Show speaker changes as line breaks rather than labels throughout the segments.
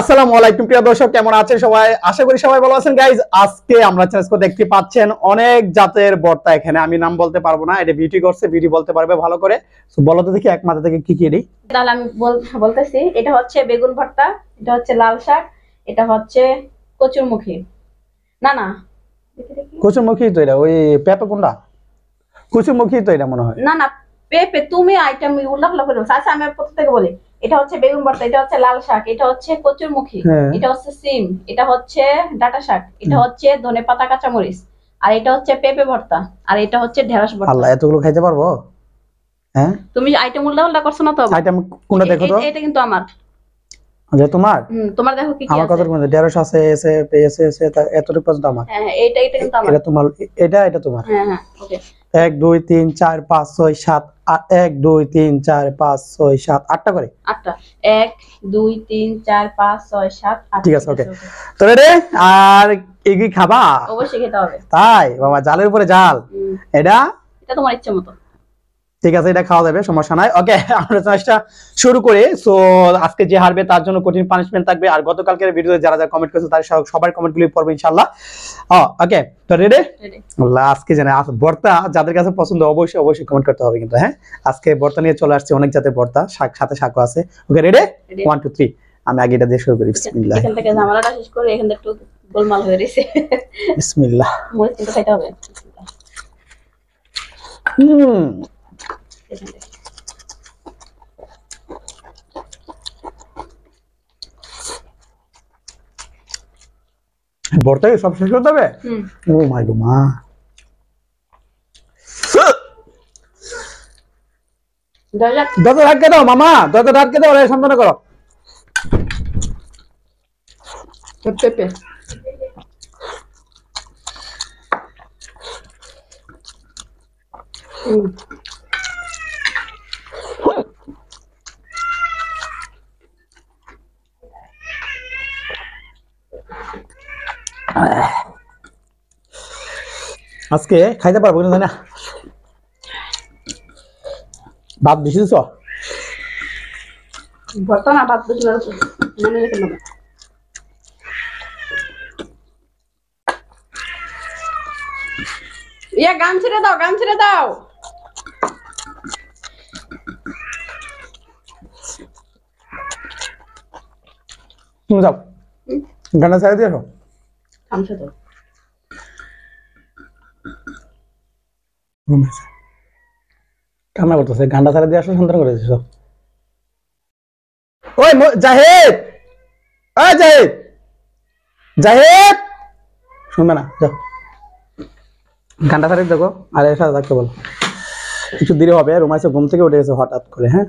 আসসালামু আলাইকুম প্রিয় দর্শক কেমন আছেন সবাই আশা করি সবাই ভালো আছেন গাইজ আজকে আমরা চাষকো দেখতে পাচ্ছেন অনেক জাতের বর্তা এখানে আমি নাম বলতে পারবো না এটা বিউটি করছে বিউটি বলতে পারবে ভালো করে বলো তো দেখি এক মাথা থেকে কি কি দিই
তাহলে আমি বলতেছি এটা হচ্ছে বেগুন ভর্তা এটা হচ্ছে লাল শাক এটা হচ্ছে কচুরমুখী না না
কচুরমুখী তো এটা ওই পেঁপে কোনটা কচুরমুখী তো এটা মনে হয়
না না পেঁপে তুমি আইটেম উল্লাখ করে আচ্ছা আমি প্রথম থেকে বলি এটা হচ্ছে বেগুন ভর্তা এটা হচ্ছে লাল শাক এটা হচ্ছে কচুরমুখী হ্যাঁ। এটা হচ্ছে সিম এটা হচ্ছে ডাটা শাক এটা হচ্ছে ধনে পাতা কাঁচামরিচ আর এটা হচ্ছে পেঁপে ভর্তা আর এটা হচ্ছে ঢেঁড়স ভর্তা আল্লাহ
এতগুলো খাইতে পারবো হ্যাঁ
তুমি আইটেম উল্টা উল্টা করছো না তো আইটেম কোনটা দেখো তো এটা কিন্তু আমার যে তোমার তোমার দেখো কি আমার কথার
মধ্যে 150 আছে এসে পেয়েছে এতটুকু পর্যন্ত আমার হ্যাঁ,
হ্যাঁ এটা এটা কিন্তু আমার এটা
তোমার এটা এটা তোমার হ্যাঁ হ্যাঁ ওকে 1 2 3 4 5 6 7 1 2 3 4 5 6 7 করে
8টা 1 2 3 4 5 6 7 ঠিক আছে ওকে
তো রে আর কি খাবা
অবশ্যই খেতে হবে
তাই বাবা জালের উপরে জাল এটা
এটা তোমার ইচ্ছা মতো
ঠিক আছে এটা খাওয়া যাবে সমস্যা নাই ওকে আমরা চাষটা শুরু করে সো আজকে যে হারবে তার জন্য কঠিন পানিশমেন্ট থাকবে আর গতকালকের ভিডিওতে যারা যারা কমেন্ট করেছে তার সবার কমেন্টগুলি পড়বো ইনশাল্লাহ ওকে oh, তো রেডি আজকে জানে বর্তা যাদের কাছে পছন্দ অবশ্যই অবশ্যই কমেন্ট করতে হবে কিন্তু হ্যাঁ আজকে বর্তা নিয়ে চলে আসছে অনেক জাতের বর্তা শাক সাথে শাকও আছে okay ready one two three আমি আগে এটা দিয়ে
শুরু করি আচ্ছা, বিসমিল্লাহ এখান থেকে ঝামেলাটা শেষ করে এখান থেকে একটু গোলমাল হয়ে রয়েছে বিসমিল্লাহ মরিচ কিন্তু খাইতে হবে হুম ভেজে
নিই ভর্তাকে সব শেষ করতে হবে ও মাই গো মা দরজা দাও মামা দরজা ঢাককে দাও ওরা সামনে করো আজকে খাইতে পারবো কিন্তু না ভাত বেশি দিছ
ভাত বেশি মনে রেখে নেবো ইয়া গান ছেড়ে দাও গান ছেড়ে দাও
তুমি যাও গানটা ছেড়ে দিয়েছো আমছো তো কান্না করতেছে গান্ডা দিয়ে আসলে সন্তান করেছিস ওই জাহেদ জাহেদ জাহেদ শুনবে না যাও গান্ডা ছাড়িয়ে দেখো আর এর সাথে থাকতে বলো কিছু দেরি হবে রুমা ঘুম থেকে উঠে গেছে হঠাৎ করে হ্যাঁ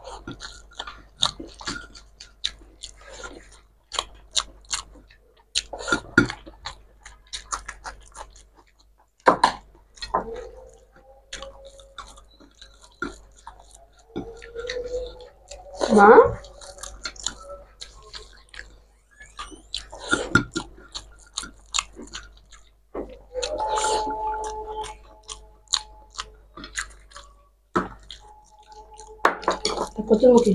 মা কচুরমুখী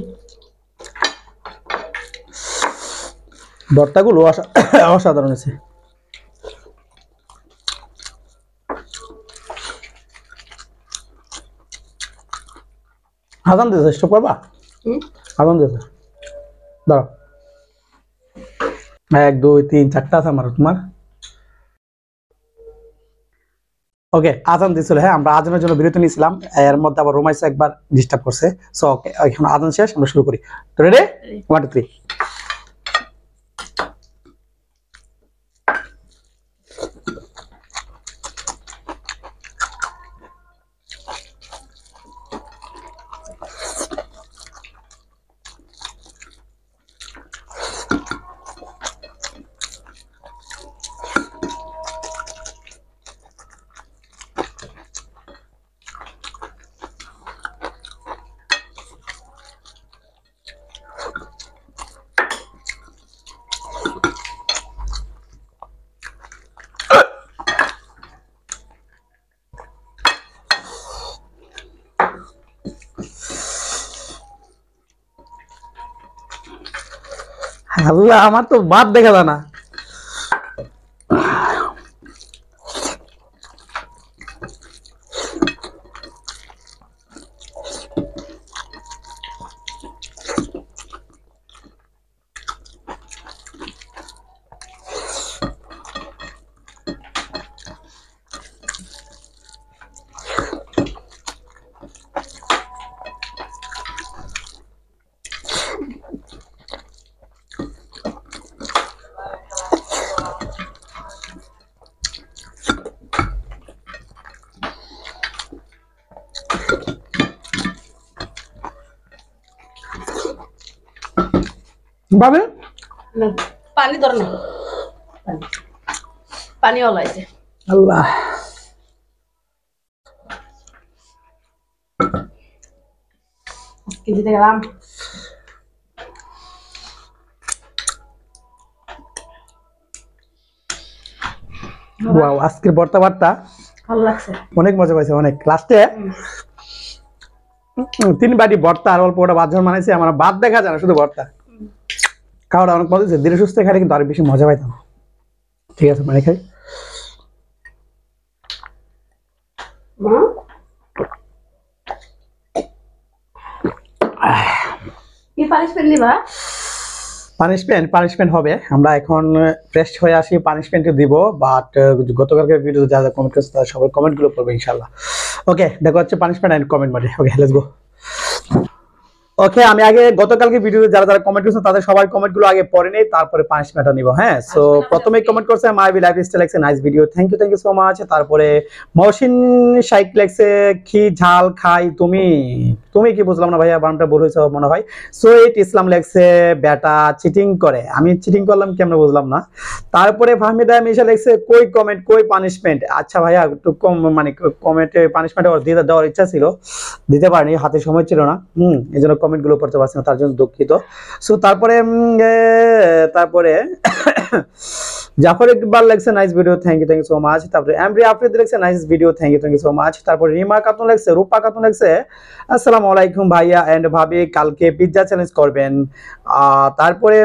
ভর্তাগুলো অসাধারণ আছে হাসান দিতে চেষ্টা করবা আলহামদুলিল্লাহ দাঁড়াও এক দুই তিন চারটা আছে আমার তোমার ওকে আজান দিয়েছিল হ্যাঁ আমরা আজানের জন্য বিরতি নিয়েছিলাম এর মধ্যে আবার রোমাইস একবার ডিস্টার্ব করছে সো ওকে এখন আজান শেষ আমরা শুরু করি তো ready one two three Allah আমার তো বাদ দেখা যায় না
ভাবে পানি ধর না পানি ওলাইছে আল্লাহ কেজি গেলাম
ওয়াও বর্তা বার্তা অনেক মজা পাইছে অনেক লাস্টে তিন বাটি বর্তা আর অল্প ওটা বাজন বানাইছে আমার বাদ দেখা যায় না শুধু বর্তা কারণ অনেক মজা যে দেড় সুস্থ খাইলে কিন্তু আরো বেশি মজা পাইতাম ঠিক আছে মানে খাই পানিশমেন্ট পানিশমেন্ট হবে আমরা এখন ফ্রেশ হয়ে আসি পানিশমেন্ট দিব বাট গতকালকের ভিডিওতে যা যা কমেন্ট করছে তারা সবাই কমেন্টগুলো ইনশাল্লাহ ওকে দেখো হচ্ছে পানিশমেন্ট অ্যান্ড কমেন্ট মানে ওকে লেটস গো ওকে আমি আগে গতকালকে ভিডিওতে যারা যারা কমেন্ট করছেন তাদের সবার কমেন্টগুলো আগে পড়ে নেই তারপরে পানিশমেন্টটা নিব হ্যাঁ সো আচ্ছা, আচ্ছা। প্রথমেই কমেন্ট করছে মাই বি লাইফ স্টাইল লাগছে nice video thank you thank you so much তারপরে মহসিন সাইক লাগছে কি ঝাল খাই তুমি তুমি কি বুঝলাম না ভাইয়া বানটা ভুল হয়েছে মনে হয় সোয়েট ইসলাম লাগছে বেটা চিটিং করে আমি চিটিং করলাম কি বুঝলাম না তারপরে ফাহমিদা মিশা লাগছে কই কমেন্ট কই পানিশমেন্ট আচ্ছা ভাইয়া একটু কম মানে কমেন্টে পানিশমেন্ট দিতে দেওয়ার ইচ্ছা ছিল দিতে পারিনি হাতে সময় ছিল না হুম এই কমেন্টগুলো পড়তে পারছি না তার জন্য দুঃখিত সো তারপরে তারপরে জাফর ইকবাল লাগছে nice video thank you thank you so much তারপরে এমরি আফরিদ লাগছে nice video thank you thank you so much তারপরে রিমা কাতুন লাগছে রূপা কাতুন লাগছে আসসালামু আলাইকুম ভাইয়া অ্যান্ড ভাবি কালকে পিজ্জা চ্যালেঞ্জ করবেন তারপরে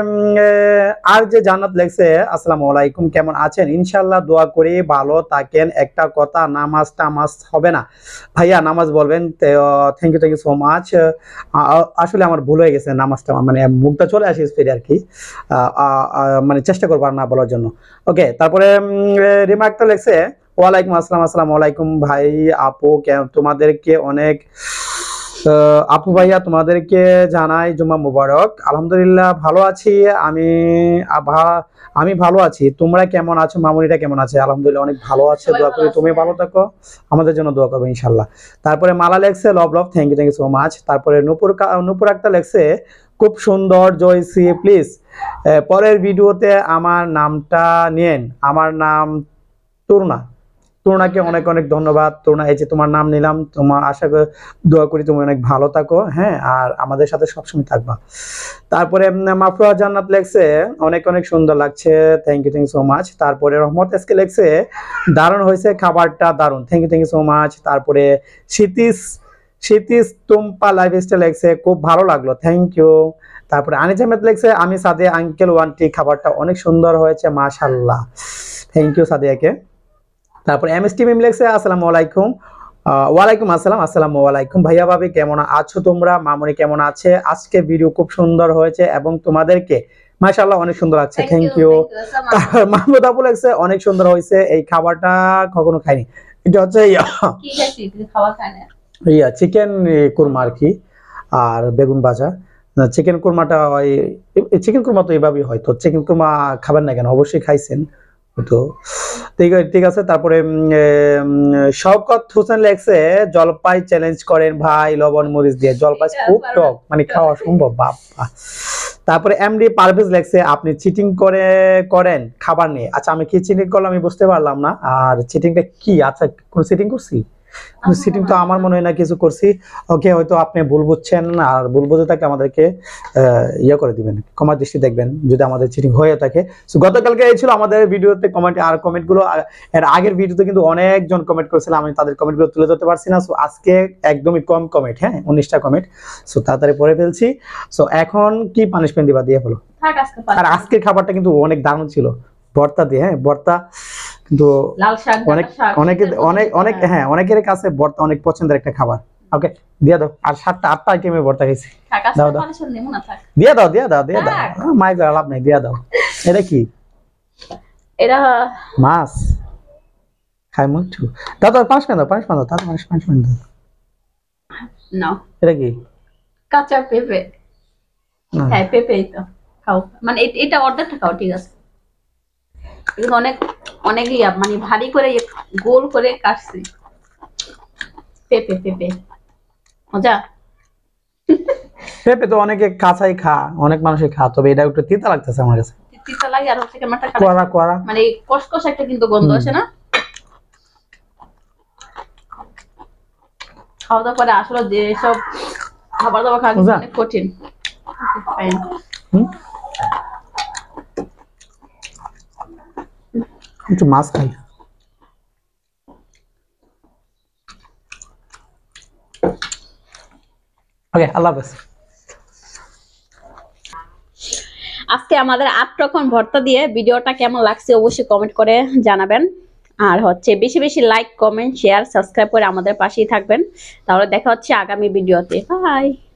আর যে জান্নাত লাগছে আসসালামু আলাইকুম কেমন আছেন ইনশাল্লাহ দোয়া করি ভালো থাকেন একটা কথা নামাজ টামাজ হবে না ভাইয়া নামাজ বলবেন thank you thank you so much আসলে আমার ভুল হয়ে গেছে নামাজটা মানে মুখটা চলে আসে ফিরে আর কি মানে চেষ্টা করবো আর না বলার জন্য ওকে তারপরে রিমার্ক তো লেখছে ওয়ালাইকুম আসসালাম আসসালাম ওয়ালাইকুম ভাই আপু তোমাদেরকে অনেক আপু ভাইয়া তোমাদেরকে জানাই জুম্মা মুবারক আলহামদুলিল্লাহ ভালো আছি আমি আমি ভালো আছি তোমরা কেমন আছো মামুনিটা কেমন আছে আলহামদুলিল্লাহ অনেক ভালো আছে দোয়া করি তুমি ভালো থাকো আমাদের জন্য দোয়া করবে ইনশাল্লাহ তারপরে মালা লেখছে love love thank you thank you so much তারপরে নুপুর নুপুর একটা লেখছে খুব সুন্দর জয় সি প্লিজ পরের ভিডিওতে আমার নামটা নিন আমার নাম তরুণা তরুণাকে অনেক অনেক ধন্যবাদ তরুণা এই যে তোমার নাম নিলাম তোমার আশা করে দোয়া করি তুমি অনেক ভালো থাকো হ্যাঁ আর আমাদের সাথে সবসময় থাকবা তারপরে মাফরুয়া জান্নাত লেখছে অনেক অনেক সুন্দর লাগছে thank you thank so much তারপরে রহমত এসকে লেখছে দারুণ হয়েছে খাবারটা দারুণ thank you thank you so much তারপরে সিতিস ক্ষিতিজ তুম্পা লাইফ স্টাইল লেগছে খুব ভালো লাগলো থ্যাংক ইউ তারপরে আনিস আহমেদ লেগছে আমি সাদে আঙ্কেল ওয়ানটি খাবারটা অনেক সুন্দর হয়েছে মাশাল্লাহ থ্যাংক ইউ সাদিয়াকে তারপরে এম এস টি মিম লেগছে আসসালামু আলাইকুম ওয়ালাইকুম আসসালাম আসসালামু আলাইকুম ভাইয়া ভাবি কেমন আছো তোমরা মামনি কেমন আছে আজকে ভিডিও খুব সুন্দর হয়েছে এবং তোমাদেরকে মাশাল্লাহ অনেক সুন্দর লাগছে থ্যাংক ইউ
তারপর মাহমুদ
আপু লেগছে অনেক সুন্দর হয়েছে এই খাবারটা কখনো খাইনি এটা হচ্ছে খাওয়া খায় না ইয়া চিকেন কুরমা আর কি আর বেগুন ভাজা চিকেন কুরমাটা হয় চিকেন কুরমা তো এভাবেই হয় তো চিকেন কুরমা খাবেন না কেন অবশ্যই খাইছেন তো ঠিক ঠিক আছে তারপরে শওকত হোসেন লেখছে জলপাই চ্যালেঞ্জ করেন ভাই লবণ মরিচ দিয়ে জলপাই খুব টক মানে খাওয়া সম্ভব বাপ তারপরে এমডি পারভেজ লেখছে আপনি চিটিং করে করেন খাবার নিয়ে আচ্ছা আমি কি চিটিং করলাম আমি বুঝতে পারলাম না আর চিটিংটা কি আচ্ছা কোনো চিটিং করছি সিটিং তো আমার মনে হয় না কিছু করছি ওকে হয়তো আপনি ভুল বুঝছেন আর ভুল বুঝে থাকে আমাদেরকে ইয়ে করে দিবেন কমার দৃষ্টি দেখবেন যদি আমাদের চিটিং হয়ে থাকে সো গতকালকে এই ছিল আমাদের ভিডিওতে কমেন্ট আর কমেন্টগুলো এর আগের ভিডিওতে কিন্তু অনেকজন কমেন্ট করেছিল আমি তাদের কমেন্টগুলো তুলে ধরতে পারছি না সো আজকে একদমই কম কমেন্ট হ্যাঁ উনিশটা কমেন্ট সো তাড়াতাড়ি পরে ফেলছি সো এখন কি পানিশমেন্ট দিবা দিয়ে হলো আর আজকের খাবারটা কিন্তু অনেক দারুণ ছিল ভর্তা দিয়ে হ্যাঁ ভর্তা কিন্তু
অনেক
অনেক হ্যাঁ, হ্যাঁ অনেকের কাছে ভর্তা অনেক পছন্দের একটা খাবার ওকে দিয়া দাও আর সাতটা আটটা আইটেমে ভর্তা খাইছি দাও দিয়া দাও দিয়া দাও দিয়া দাও মায়ের করে লাভ নাই দিয়া দাও এটা কি এটা মাছ খাই মুঠু দাও দাও পাঁচ দাও পাঁচ দাও তার পাঁচ পাঁচ
দাও এটা কি কাঁচা পেঁপে হ্যাঁ পেঁপেই তো খাও মানে এটা অর্ধেকটা খাও ঠিক আছে অনেক অনেক ইয়া মানে ভারী করে ইয়ে, গোল করে কাটছি পেঁপে পেঁপে মজা
পেপে তো অনেকে কাঁচাই খা অনেক মানুষই খা তবে এটা একটু তিতা লাগতেছে আমার কাছে
তিতা লাগে আর হচ্ছে কেমন একটা কোয়ারা কোয়ারা মানে কসকস একটা কিন্তু গন্ধ আসে না খাওয়া দাওয়া করে আসলে যেসব খাবার দাবার খাওয়া অনেক কঠিন হুম
একটু মাছ খাই ওকে আল্লাহ
আজকে আমাদের আট রকম ভর্তা দিয়ে ভিডিওটা কেমন লাগছে অবশ্যই কমেন্ট করে জানাবেন আর হচ্ছে বেশি বেশি লাইক কমেন্ট শেয়ার সাবস্ক্রাইব করে আমাদের পাশেই থাকবেন তাহলে দেখা হচ্ছে আগামী ভিডিওতে বাই